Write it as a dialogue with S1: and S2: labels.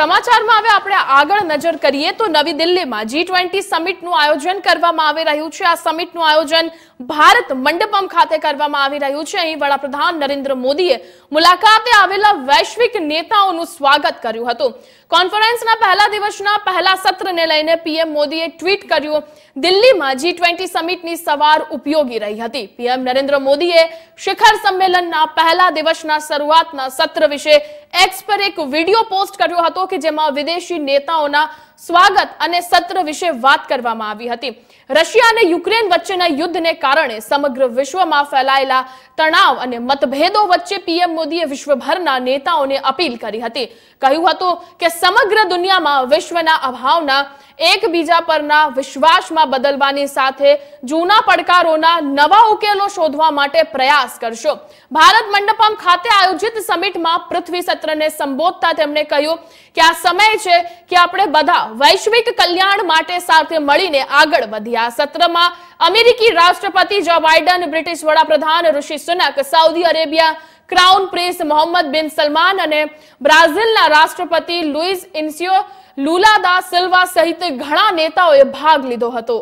S1: સમાચારમાં હવે આપણે આગળ નજર કરીએ તો નવી દિલ્હીમાં જી ટ્વેન્ટી સમિટનું આયોજન કરવામાં આવી રહ્યું છે આ સમિટનું આયોજન ભારત મંડપમ ખાતે કરવામાં આવી રહ્યું છે અહીં વડાપ્રધાન નરેન્દ્ર મોદીએ મુલાકાતે આવેલા વૈશ્વિક નેતાઓનું સ્વાગત કર્યું હતું કોન્ફરન્સના પહેલા દિવસના પહેલા સત્રને લઈને પીએમ મોદીએ ટ્વીટ કર્યું દિલ્હીમાં જી ટ્વેન્ટી સમિટની સવાર ઉપયોગી રહી હતી પીએમ નરેન્દ્ર મોદીએ શિખર સંમેલનના પહેલા દિવસના શરૂઆતના સત્ર વિશે એક્સ પર એક વિડીયો પોસ્ટ કર્યો હતો કે જેમાં વિદેશી નેતાઓના સ્વાગત અને સત્ર વિશે વાત કરવામાં આવી હતી રશિયા અને યુક્રેન વચ્ચેના યુદ્ધને કારણે સમગ્ર વિશ્વમાં ફેલાયેલા તણાવ અને મતભેદો વચ્ચે પીએમ મોદીએ વિશ્વભરના નેતાઓને અપીલ કરી હતી કહ્યું હતું કે સમગ્ર દુનિયામાં વિશ્વના અભાવના એકબીજા પરના વિશ્વાસમાં બદલવાની સાથે જૂના પડકારોના નવા ઉકેલો શોધવા માટે પ્રયાસ કરશો ભારત મંડપમ ખાતે આયોજિત સમિટમાં પૃથ્વી સત્રને સંબોધતા તેમણે કહ્યું કે આ સમય છે કે આપણે બધા વૈશ્વિક કલ્યાણ માટે સાથે મળીને આગળ વધ્યા સત્રમાં અમેરિકી રાષ્ટ્રપતિ જો બાઇડન બ્રિટિશ વડાપ્રધાન Rishi Sunak Saudi Arabia crown prince Mohammed bin Salman અને બ્રાઝિલના રાષ્ટ્રપતિ Luiz Inacio Lula da Silva સહિત ઘણા નેતાઓએ ભાગ લીધો હતો